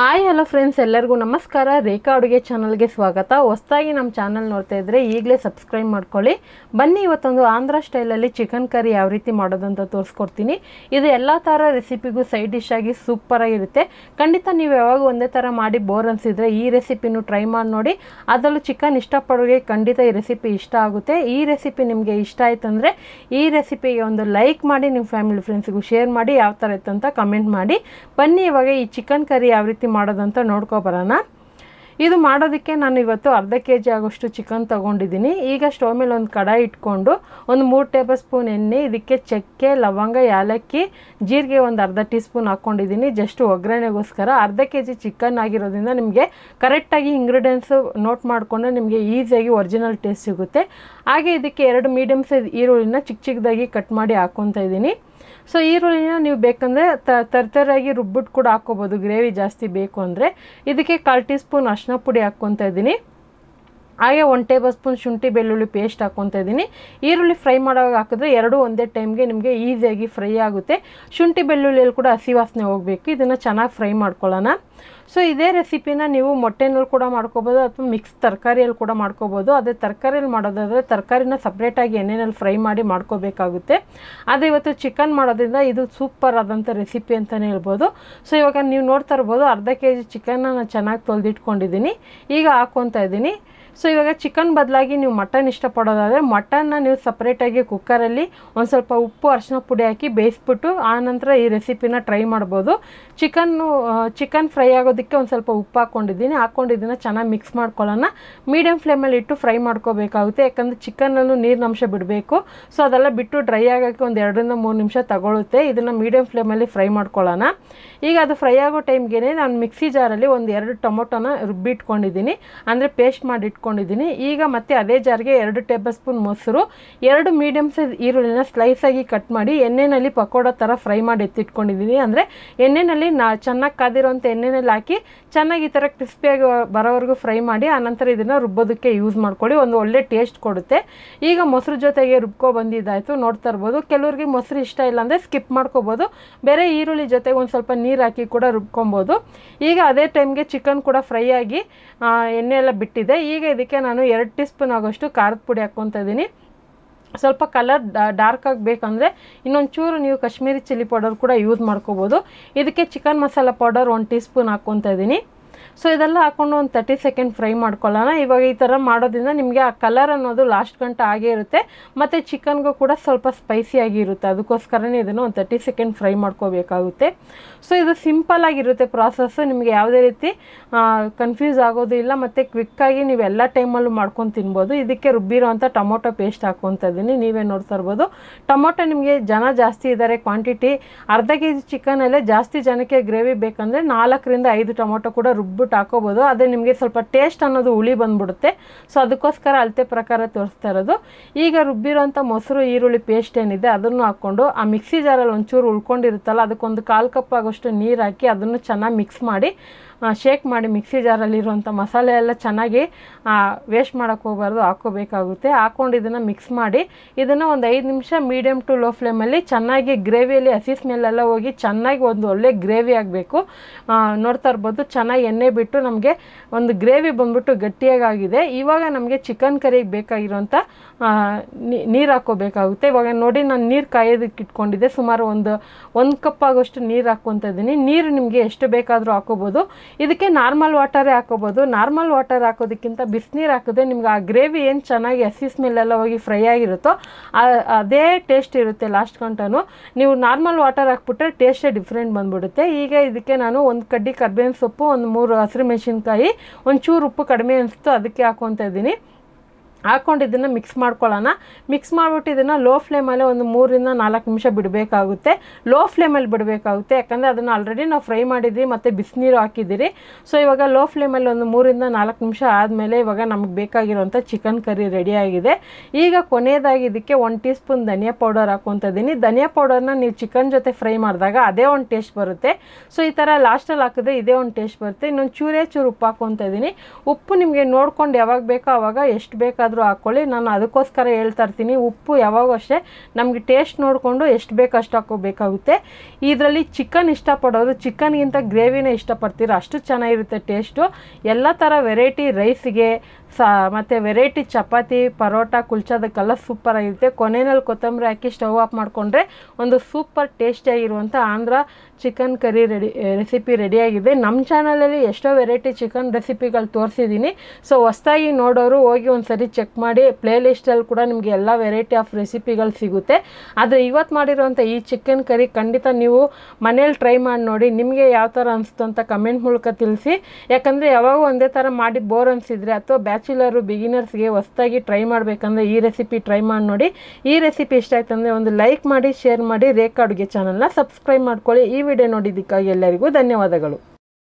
hi hello friends ಎಲ್ಲರಿಗೂ ನಮಸ್ಕಾರ ರೇಖಾ ಅಡುಗೆ ಚಾನಲ್ಗೆ ಸ್ವಾಗತ ಹೊಸದಾಗಿ ನಮ್ಮ ಚಾನಲ್ ನೋಡ್ತಾ ಇದ್ದರೆ ಈಗಲೇ ಸಬ್ಸ್ಕ್ರೈಬ್ ಮಾಡ್ಕೊಳ್ಳಿ ಬನ್ನಿ ಇವತ್ತೊಂದು ಆಂಧ್ರ ಸ್ಟೈಲಲ್ಲಿ ಚಿಕನ್ ಕರಿ ಯಾವ ರೀತಿ ಮಾಡೋದಂತ ತೋರಿಸ್ಕೊಡ್ತೀನಿ ಇದು ಎಲ್ಲ ಥರ ರೆಸಿಪಿಗೂ ಸೈಡ್ ಡಿಶ್ ಆಗಿ ಸೂಪರಾಗಿರುತ್ತೆ ಖಂಡಿತ ನೀವು ಯಾವಾಗ ಒಂದೇ ಥರ ಮಾಡಿ ಬೋರ್ ಅನಿಸಿದರೆ ಈ ರೆಸಿಪಿನೂ ಟ್ರೈ ಮಾಡಿ ನೋಡಿ ಅದರಲ್ಲೂ ಚಿಕನ್ ಇಷ್ಟಪಡೋರಿಗೆ ಖಂಡಿತ ಈ ರೆಸಿಪಿ ಇಷ್ಟ ಆಗುತ್ತೆ ಈ ರೆಸಿಪಿ ನಿಮಗೆ ಇಷ್ಟ ಅಂದರೆ ಈ ರೆಸಿಪಿಗೆ ಒಂದು ಲೈಕ್ ಮಾಡಿ ನಿಮ್ಮ ಫ್ಯಾಮಿಲಿ ಫ್ರೆಂಡ್ಸ್ಗೂ ಶೇರ್ ಮಾಡಿ ಯಾವ ಥರ ಇತ್ತು ಅಂತ ಕಮೆಂಟ್ ಮಾಡಿ ಬನ್ನಿ ಇವಾಗ ಈ ಚಿಕನ್ ಕರಿ ಯಾವ ರೀತಿ ಮಾಡೋದಂತ ನೋಡ್ಕೊಬರೋಣ ಇದು ಮಾಡೋದಕ್ಕೆ ನಾನು ಇವತ್ತು ಅರ್ಧ ಕೆ ಜಿ ಆಗೋಷ್ಟು ಚಿಕನ್ ತೊಗೊಂಡಿದ್ದೀನಿ ಈಗ ಸ್ಟವ್ ಮೇಲೆ ಒಂದು ಕಡಾಯಿ ಇಟ್ಕೊಂಡು ಒಂದು ಮೂರು ಟೇಬಲ್ ಸ್ಪೂನ್ ಎಣ್ಣೆ ಇದಕ್ಕೆ ಚಕ್ಕೆ ಲವಂಗ ಏಲಕ್ಕಿ ಜೀರಿಗೆ ಒಂದು ಅರ್ಧ ಟೀ ಸ್ಪೂನ್ ಹಾಕ್ಕೊಂಡಿದ್ದೀನಿ ಜಸ್ಟ್ ಒಗ್ಗರಣೆಗೋಸ್ಕರ ಅರ್ಧ ಕೆ ಜಿ ಚಿಕನ್ ಆಗಿರೋದ್ರಿಂದ ನಿಮಗೆ ಕರೆಕ್ಟಾಗಿ ಇಂಗ್ರೀಡಿಯೆಂಟ್ಸು ನೋಟ್ ಮಾಡಿಕೊಂಡು ನಿಮಗೆ ಈಸಿಯಾಗಿ ಒರಿಜಿನಲ್ ಟೇಸ್ಟ್ ಸಿಗುತ್ತೆ ಹಾಗೆ ಇದಕ್ಕೆ ಎರಡು ಮೀಡಿಯಮ್ ಸೈಜ್ ಈರುಳ್ಳಿನ ಚಿಕ್ಕ ಚಿಕ್ಕದಾಗಿ ಕಟ್ ಮಾಡಿ ಹಾಕ್ಕೊತಾ ಇದ್ದೀನಿ ಸೊ ಈರುಳ್ಳಿನ ನೀವು ಬೇಕಂದರೆ ತರತರಾಗಿ ರುಬ್ಬಿಟ್ಟು ಕೂಡ ಹಾಕ್ಕೋಬೋದು ಗ್ರೇವಿ ಜಾಸ್ತಿ ಬೇಕು ಅಂದರೆ ಇದಕ್ಕೆ ಕಾಲು ಟೀ ಸ್ಪೂನ್ ಅರ್ಶಿನ ಪುಡಿ ಹಾಕ್ಕೊತಾ ಇದ್ದೀನಿ ಹಾಗೆ ಒನ್ ಟೇಬಲ್ ಸ್ಪೂನ್ ಶುಂಠಿ ಬೆಳ್ಳುಳ್ಳಿ ಪೇಸ್ಟ್ ಹಾಕ್ಕೊತಾ ಇದ್ದೀನಿ ಈರುಳ್ಳಿ ಫ್ರೈ ಮಾಡೋವಾಗ ಹಾಕಿದ್ರೆ ಎರಡೂ ಒಂದೇ ಟೈಮ್ಗೆ ನಿಮಗೆ ಈಸಿಯಾಗಿ ಫ್ರೈ ಆಗುತ್ತೆ ಶುಂಠಿ ಬೆಳ್ಳುಳ್ಳಿಯಲ್ಲಿ ಕೂಡ ಹಸಿ ವಾಸನೆ ಹೋಗಬೇಕು ಇದನ್ನು ಚೆನ್ನಾಗಿ ಫ್ರೈ ಮಾಡ್ಕೊಳ್ಳೋಣ ಸೊ ಇದೇ ರೆಸಿಪಿನ ನೀವು ಮೊಟ್ಟೆನಲ್ಲಿ ಕೂಡ ಮಾಡ್ಕೋಬೋದು ಅಥವಾ ಮಿಕ್ಸ್ ತರಕಾರಿಯಲ್ಲಿ ಕೂಡ ಮಾಡ್ಕೋಬೋದು ಅದೇ ತರಕಾರಿಯಲ್ಲಿ ಮಾಡೋದಾದರೆ ತರಕಾರಿನ ಸಪ್ರೇಟಾಗಿ ಎಣ್ಣೆಯಲ್ಲಿ ಫ್ರೈ ಮಾಡಿ ಮಾಡ್ಕೋಬೇಕಾಗುತ್ತೆ ಅದೇ ಇವತ್ತು ಚಿಕನ್ ಮಾಡೋದ್ರಿಂದ ಇದು ಸೂಪರ್ ಆದಂಥ ರೆಸಿಪಿ ಅಂತಲೇ ಹೇಳ್ಬೋದು ಸೊ ಇವಾಗ ನೀವು ನೋಡ್ತಾ ಇರ್ಬೋದು ಅರ್ಧ ಕೆ ಜಿ ಚಿಕನ್ನ ನಾನು ಚೆನ್ನಾಗಿ ತೊಳೆದಿಟ್ಕೊಂಡಿದ್ದೀನಿ ಈಗ ಹಾಕ್ಕೊತಾ ಇದ್ದೀನಿ ಸೊ ಇವಾಗ ಚಿಕನ್ ಬದಲಾಗಿ ನೀವು ಮಟನ್ ಇಷ್ಟಪಡೋದಾದರೆ ಮಟನ್ನ ನೀವು ಸಪ್ರೇಟಾಗಿ ಕುಕ್ಕರಲ್ಲಿ ಒಂದು ಸ್ವಲ್ಪ ಉಪ್ಪು ಅರಿಶಿನ ಪುಡಿ ಹಾಕಿ ಬೇಯಿಸ್ಬಿಟ್ಟು ಆನಂತರ ಈ ರೆಸಿಪಿನ ಟ್ರೈ ಮಾಡ್ಬೋದು ಚಿಕನ್ನು ಚಿಕನ್ ಫ್ರೈ ಆಗೋದಕ್ಕೆ ಒಂದು ಸ್ವಲ್ಪ ಉಪ್ಪು ಹಾಕ್ಕೊಂಡಿದ್ದೀನಿ ಹಾಕ್ಕೊಂಡು ಚೆನ್ನಾಗಿ ಮಿಕ್ಸ್ ಮಾಡ್ಕೊಳ್ಳೋಣ ಮೀಡಿಯಮ್ ಫ್ಲೇಮಲ್ಲಿ ಇಟ್ಟು ಫ್ರೈ ಮಾಡ್ಕೋಬೇಕಾಗುತ್ತೆ ಯಾಕಂದರೆ ಚಿಕನ್ನಲ್ಲೂ ನೀರಿನ ಅಂಶ ಬಿಡಬೇಕು ಸೊ ಅದೆಲ್ಲ ಬಿಟ್ಟು ಡ್ರೈ ಆಗೋಕ್ಕೆ ಒಂದು ಎರಡರಿಂದ ಮೂರು ನಿಮಿಷ ತಗೊಳ್ಳುತ್ತೆ ಇದನ್ನು ಮೀಡಿಯಮ್ ಫ್ಲೇಮಲ್ಲಿ ಫ್ರೈ ಮಾಡ್ಕೊಳ್ಳೋಣ ಈಗ ಅದು ಫ್ರೈ ಆಗೋ ಟೈಮ್ಗೆ ನಾನು ಮಿಕ್ಸಿ ಜಾರಲ್ಲಿ ಒಂದು ಎರಡು ಟೊಮೊಟೊನ ರುಬ್ಬಿಟ್ಕೊಂಡಿದ್ದೀನಿ ಅಂದರೆ ಪೇಸ್ಟ್ ಮಾಡಿಟ್ಕೊಂಡು ಮಾಡ್ಕೊಂಡಿದ್ದೀನಿ ಈಗ ಮತ್ತೆ ಅದೇ ಜಾರಿಗೆ ಎರಡು ಟೇಬಲ್ ಸ್ಪೂನ್ ಮೊಸರು ಎರಡು ಮೀಡಿಯಮ್ ಸೈಜ್ ಈರುಳ್ಳಿನ ಸ್ಲೈಸಾಗಿ ಕಟ್ ಮಾಡಿ ಎಣ್ಣೆಯಲ್ಲಿ ಪಕೋಡ ಥರ ಫ್ರೈ ಮಾಡಿ ಎತ್ತಿಟ್ಕೊಂಡಿದ್ದೀನಿ ಅಂದರೆ ಎಣ್ಣೆಯಲ್ಲಿ ನಾ ಚೆನ್ನಾಗಿ ಕಾದಿರೋಂಥ ಎಣ್ಣೆನಲ್ಲಿ ಹಾಕಿ ಚೆನ್ನಾಗಿ ಈ ಥರ ಕ್ರಿಸ್ಪಿಯಾಗಿ ಬರೋವರೆಗೂ ಫ್ರೈ ಮಾಡಿ ಆನಂತರ ಇದನ್ನು ರುಬ್ಬೋದಕ್ಕೆ ಯೂಸ್ ಮಾಡ್ಕೊಳ್ಳಿ ಒಂದು ಒಳ್ಳೆ ಟೇಸ್ಟ್ ಕೊಡುತ್ತೆ ಈಗ ಮೊಸರು ಜೊತೆಗೆ ರುಬ್ಕೊ ಬಂದಿದ್ದಾಯಿತು ನೋಡ್ತಾ ಇರ್ಬೋದು ಕೆಲವ್ರಿಗೆ ಮೊಸರು ಇಷ್ಟ ಇಲ್ಲ ಅಂದರೆ ಸ್ಕಿಪ್ ಮಾಡ್ಕೋಬೋದು ಬೇರೆ ಈರುಳ್ಳಿ ಜೊತೆಗೆ ಒಂದು ಸ್ವಲ್ಪ ನೀರು ಹಾಕಿ ಕೂಡ ರುಬ್ಕೊಬೋದು ಈಗ ಅದೇ ಟೈಮ್ಗೆ ಚಿಕನ್ ಕೂಡ ಫ್ರೈ ಆಗಿ ಎಣ್ಣೆ ಎಲ್ಲ ಬಿಟ್ಟಿದೆ ಈಗ ಹಾಗೆ ಇದಕ್ಕೆ ನಾನು ಎರಡು ಟೀ ಸ್ಪೂನ್ ಆಗೋಷ್ಟು ಖಾರದ ಪುಡಿ ಹಾಕ್ಕೊತಾ ಇದ್ದೀನಿ ಸ್ವಲ್ಪ ಕಲರ್ ಡಾರ್ಕ್ ಆಗಬೇಕಂದ್ರೆ ಇನ್ನೊಂದು ಚೂರು ನೀವು ಕಾಶ್ಮೀರಿ ಚಿಲ್ಲಿ ಪೌಡರ್ ಕೂಡ ಯೂಸ್ ಮಾಡ್ಕೋಬೋದು ಇದಕ್ಕೆ ಚಿಕನ್ ಮಸಾಲ ಪೌಡರ್ ಒಂದು ಟೀ ಸ್ಪೂನ್ ಹಾಕ್ಕೊತ ಇದ್ದೀನಿ ಸೊ ಇದೆಲ್ಲ ಹಾಕ್ಕೊಂಡು ಒಂದು ತರ್ಟಿ ಸೆಕೆಂಡ್ ಫ್ರೈ ಮಾಡ್ಕೊಳ್ಳೋಣ ಇವಾಗ ಈ ಥರ ಮಾಡೋದ್ರಿಂದ ನಿಮಗೆ ಆ ಕಲರ್ ಅನ್ನೋದು ಲಾಸ್ಟ್ ಗಂಟೆ ಆಗೇ ಇರುತ್ತೆ ಮತ್ತು ಚಿಕನ್ಗೂ ಕೂಡ ಸ್ವಲ್ಪ ಸ್ಪೈಸಿಯಾಗಿ ಇರುತ್ತೆ ಅದಕ್ಕೋಸ್ಕರನೇ ಇದನ್ನು ಒಂದು ತರ್ಟಿ ಸೆಕೆಂಡ್ ಫ್ರೈ ಮಾಡ್ಕೋಬೇಕಾಗುತ್ತೆ ಸೊ ಇದು ಸಿಂಪಲ್ಲಾಗಿರುತ್ತೆ ಪ್ರಾಸೆಸ್ಸು ನಿಮಗೆ ಯಾವುದೇ ರೀತಿ ಕನ್ಫ್ಯೂಸ್ ಆಗೋದು ಇಲ್ಲ ಮತ್ತು ಕ್ವಿಕ್ಕಾಗಿ ನೀವು ಎಲ್ಲ ಟೈಮಲ್ಲೂ ಮಾಡ್ಕೊಂಡು ತಿನ್ಬೋದು ಇದಕ್ಕೆ ರುಬ್ಬಿರೋ ಅಂಥ ಟೊಮೊಟೊ ಪೇಸ್ಟ್ ಹಾಕ್ಕೊಂತ ಇದ್ದೀನಿ ನೀವೇ ನೋಡ್ತಾ ಇರ್ಬೋದು ಟೊಮೊಟೊ ನಿಮಗೆ ಜನ ಜಾಸ್ತಿ ಇದ್ದಾರೆ ಕ್ವಾಂಟಿಟಿ ಅರ್ಧ ಕೆ ಜಿ ಚಿಕನಲ್ಲೇ ಜಾಸ್ತಿ ಜನಕ್ಕೆ ಗ್ರೇವಿ ಬೇಕಂದರೆ ನಾಲ್ಕರಿಂದ ಐದು ಟೊಮೊಟೊ ಕೂಡ ರುಬ್ಬಿಟ್ಟು ಹಾಕೋಬೋದು ಆದರೆ ನಿಮಗೆ ಸ್ವಲ್ಪ ಟೇಸ್ಟ್ ಅನ್ನೋದು ಹುಳಿ ಬಂದುಬಿಡುತ್ತೆ ಸೊ ಅದಕ್ಕೋಸ್ಕರ ಅಳತೆ ಪ್ರಕಾರ ತೋರಿಸ್ತಾ ಇರೋದು ಈಗ ರುಬ್ಬಿರೋಂಥ ಮೊಸರು ಈರುಳ್ಳಿ ಪೇಸ್ಟ್ ಏನಿದೆ ಅದನ್ನು ಹಾಕ್ಕೊಂಡು ಆ ಮಿಕ್ಸಿ ಜಾರಲ್ಲಿ ಒಂಚೂರು ಉಳ್ಕೊಂಡಿರುತ್ತಲ್ಲ ಅದಕ್ಕೊಂದು ಕಾಲು ಕಪ್ ಆಗೋಷ್ಟು ನೀರು ಹಾಕಿ ಅದನ್ನು ಚೆನ್ನಾಗಿ ಮಿಕ್ಸ್ ಮಾಡಿ ಶೇಕ್ ಮಾಡಿ ಮಿಕ್ಸಿ ಜಾರಲ್ಲಿರುವಂಥ ಮಸಾಲೆ ಎಲ್ಲ ಚೆನ್ನಾಗಿ ವೇಸ್ಟ್ ಮಾಡೋಕ್ಕೆ ಹೋಗಬಾರ್ದು ಹಾಕೋಬೇಕಾಗುತ್ತೆ ಹಾಕ್ಕೊಂಡು ಇದನ್ನು ಮಿಕ್ಸ್ ಮಾಡಿ ಇದನ್ನು ಒಂದು ಐದು ನಿಮಿಷ ಮೀಡಿಯಮ್ ಟು ಲೋ ಫ್ಲೇಮಲ್ಲಿ ಚೆನ್ನಾಗಿ ಗ್ರೇವಿಯಲ್ಲಿ ಹಸಿ ಸ್ಮೆಲ್ಲೆಲ್ಲ ಹೋಗಿ ಚೆನ್ನಾಗಿ ಒಂದು ಒಳ್ಳೆ ಗ್ರೇವಿ ಆಗಬೇಕು ನೋಡ್ತಾ ಇರ್ಬೋದು ಚೆನ್ನಾಗಿ ಎಣ್ಣೆ ಬಿಟ್ಟು ನಮಗೆ ಒಂದು ಗ್ರೇವಿ ಬಂದ್ಬಿಟ್ಟು ಗಟ್ಟಿಯಾಗಿದೆ ಇವಾಗ ನಮಗೆ ಚಿಕನ್ ಕರಿಗೆ ಬೇಕಾಗಿರುವಂಥ ನೀರು ಹಾಕೋಬೇಕಾಗುತ್ತೆ ಇವಾಗ ನೋಡಿ ನಾನು ನೀರು ಕಾಯೋದಕ್ಕೆ ಇಟ್ಕೊಂಡಿದ್ದೆ ಸುಮಾರು ಒಂದು ಒಂದು ಕಪ್ ಆಗೋಷ್ಟು ನೀರು ಹಾಕ್ಕೊತ ಇದ್ದೀನಿ ನೀರು ನಿಮಗೆ ಎಷ್ಟು ಬೇಕಾದರೂ ಹಾಕೋಬೋದು ಇದಕ್ಕೆ ನಾರ್ಮಲ್ ವಾಟರೇ ಹಾಕೋಬೋದು ನಾರ್ಮಲ್ ವಾಟರ್ ಹಾಕೋದಕ್ಕಿಂತ ಬಿಸಿನೀರು ಹಾಕಿದ್ರೆ ನಿಮ್ಗೆ ಆ ಗ್ರೇವಿ ಏನು ಚೆನ್ನಾಗಿ ಹಸಿ ಸ್ಮೆಲ್ಲೆಲ್ಲ ಹೋಗಿ ಫ್ರೈ ಆಗಿರುತ್ತೋ ಅದೇ ಟೇಸ್ಟ್ ಇರುತ್ತೆ ಲಾಸ್ಟ್ ಗಂಟಾನು ನೀವು ನಾರ್ಮಲ್ ವಾಟರ್ ಹಾಕ್ಬಿಟ್ರೆ ಟೇಸ್ಟೇ ಡಿಫ್ರೆಂಟ್ ಬಂದ್ಬಿಡುತ್ತೆ ಈಗ ಇದಕ್ಕೆ ನಾನು ಒಂದು ಕಡ್ಡಿ ಕರ್ಬೇವಿನ ಸೊಪ್ಪು ಒಂದು ಮೂರು ಹಸಿರು ಮೆಣಸಿನ್ಕಾಯಿ ಒಂಚೂರು ಉಪ್ಪು ಕಡಿಮೆ ಅನಿಸ್ತು ಅದಕ್ಕೆ ಹಾಕ್ಕೊತ ಇದ್ದೀನಿ ಹಾಕ್ಕೊಂಡು ಮಿಕ್ಸ್ ಮಾಡ್ಕೊಳ್ಳೋಣ ಮಿಕ್ಸ್ ಮಾಡಿಬಿಟ್ಟು ಇದನ್ನು ಲೋ ಫ್ಲೇಮಲ್ಲೇ ಒಂದು ಮೂರಿಂದ ನಾಲ್ಕು ನಿಮಿಷ ಬಿಡಬೇಕಾಗುತ್ತೆ ಲೋ ಫ್ಲೇಮಲ್ಲಿ ಬಿಡಬೇಕಾಗುತ್ತೆ ಯಾಕಂದರೆ ಅದನ್ನು ಆಲ್ರೆಡಿ ನಾವು ಫ್ರೈ ಮಾಡಿದ್ವಿ ಮತ್ತು ಬಿಸಿನೀರು ಹಾಕಿದ್ದೀರಿ ಸೊ ಇವಾಗ ಲೋ ಫ್ಲೇಮಲ್ಲಿ ಒಂದು ಮೂರಿಂದ ನಾಲ್ಕು ನಿಮಿಷ ಆದಮೇಲೆ ಇವಾಗ ನಮಗೆ ಬೇಕಾಗಿರುವಂಥ ಚಿಕನ್ ಕರಿ ರೆಡಿಯಾಗಿದೆ ಈಗ ಕೊನೆಯದಾಗಿ ಇದಕ್ಕೆ ಒನ್ ಟೀ ಸ್ಪೂನ್ ಧನಿಯಾ ಪೌಡರ್ ಹಾಕ್ಕೊತ ಧನಿಯಾ ಪೌಡರ್ನ ನೀವು ಚಿಕನ್ ಜೊತೆ ಫ್ರೈ ಮಾಡಿದಾಗ ಅದೇ ಒಂದು ಟೇಸ್ಟ್ ಬರುತ್ತೆ ಸೊ ಈ ಥರ ಲಾಸ್ಟಲ್ಲಿ ಹಾಕಿದ್ರೆ ಇದೇ ಒಂದು ಟೇಸ್ಟ್ ಬರುತ್ತೆ ಇನ್ನೊಂದು ಚೂರೇ ಚೂರು ಉಪ್ಪು ಹಾಕ್ಕೊತ ಉಪ್ಪು ನಿಮಗೆ ನೋಡ್ಕೊಂಡು ಯಾವಾಗ ಬೇಕೋ ಅವಾಗ ಎಷ್ಟು ಬೇಕಾದ ಬೇಕಾದರೂ ಹಾಕ್ಕೊಳ್ಳಿ ನಾನು ಅದಕ್ಕೋಸ್ಕರ ಹೇಳ್ತಾ ಇರ್ತೀನಿ ಉಪ್ಪು ಯಾವಾಗೂ ಅಷ್ಟೇ ನಮಗೆ ಟೇಸ್ಟ್ ನೋಡಿಕೊಂಡು ಎಷ್ಟು ಬೇಕು ಅಷ್ಟು ಹಾಕೋಬೇಕಾಗುತ್ತೆ ಇದರಲ್ಲಿ ಚಿಕನ್ ಇಷ್ಟಪಡೋರು ಚಿಕನ್ಗಿಂತ ಗ್ರೇವಿನೇ ಇಷ್ಟಪಡ್ತೀರ ಅಷ್ಟು ಚೆನ್ನಾಗಿರುತ್ತೆ ಟೇಸ್ಟು ಎಲ್ಲ ಥರ ವೆರೈಟಿ ರೈಸ್ಗೆ ಸಾ ಮತ್ತು ವೆರೈಟಿ ಚಪಾತಿ ಪರೋಟ ಕುಲ್ಚೋದಕ್ಕೆಲ್ಲ ಸೂಪರಾಗಿರುತ್ತೆ ಕೊನೆಯಲ್ಲಿ ಕೊತ್ತಂಬರಿ ಹಾಕಿ ಸ್ಟವ್ ಆಫ್ ಮಾಡಿಕೊಂಡ್ರೆ ಒಂದು ಸೂಪರ್ ಟೇಸ್ಟಿಯಾಗಿರುವಂಥ Andhra chicken curry ready recipe ರೆಡಿಯಾಗಿದೆ ನಮ್ಮ ಚಾನಲಲ್ಲಿ ಎಷ್ಟೋ ವೆರೈಟಿ ಚಿಕನ್ ರೆಸಿಪಿಗಳು ತೋರಿಸಿದ್ದೀನಿ ಸೊ ಹೊಸ್ದಾಗಿ ನೋಡೋರು ಹೋಗಿ ಒಂದು ಸರಿ ಚೆಕ್ ಮಾಡಿ ಪ್ಲೇ ಲಿಸ್ಟಲ್ಲಿ ಕೂಡ ನಿಮಗೆ ಎಲ್ಲ ವೆರೈಟಿ ಆಫ್ ರೆಸಿಪಿಗಳು ಸಿಗುತ್ತೆ ಆದರೆ ಇವತ್ತು ಮಾಡಿರುವಂಥ ಈ ಚಿಕನ್ ಕರಿ ಖಂಡಿತ ನೀವು ಮನೇಲಿ ಟ್ರೈ ಮಾಡಿ ನೋಡಿ ನಿಮಗೆ ಯಾವ ಥರ ಅನಿಸ್ತು ಅಂತ ಕಮೆಂಟ್ ಮೂಲಕ ತಿಳಿಸಿ ಯಾಕಂದರೆ ಯಾವಾಗ ಒಂದೇ ಥರ ಮಾಡಿ ಬೋರ್ ಅನಿಸಿದರೆ ಅಥವಾ ಬ್ಯಾ ಬ್ಯಾಚುಲರು ಬಿಗಿನರ್ಸ್ಗೆ ಹೊಸ್ದಾಗಿ ಟ್ರೈ ಮಾಡಬೇಕಂದ್ರೆ ಈ ರೆಸಿಪಿ ಟ್ರೈ ಮಾಡಿ ನೋಡಿ ಈ ರೆಸಿಪಿ ಇಷ್ಟ ಅಂದರೆ ಒಂದು ಲೈಕ್ ಮಾಡಿ ಶೇರ್ ಮಾಡಿ ರೇಖಾ ಅಡುಗೆ ಚಾನಲ್ನ ಸಬ್ಸ್ಕ್ರೈಬ್ ಮಾಡ್ಕೊಳ್ಳಿ ಈ ವಿಡಿಯೋ ನೋಡಿದ್ದಕ್ಕಾಗಿ ಎಲ್ಲರಿಗೂ ಧನ್ಯವಾದಗಳು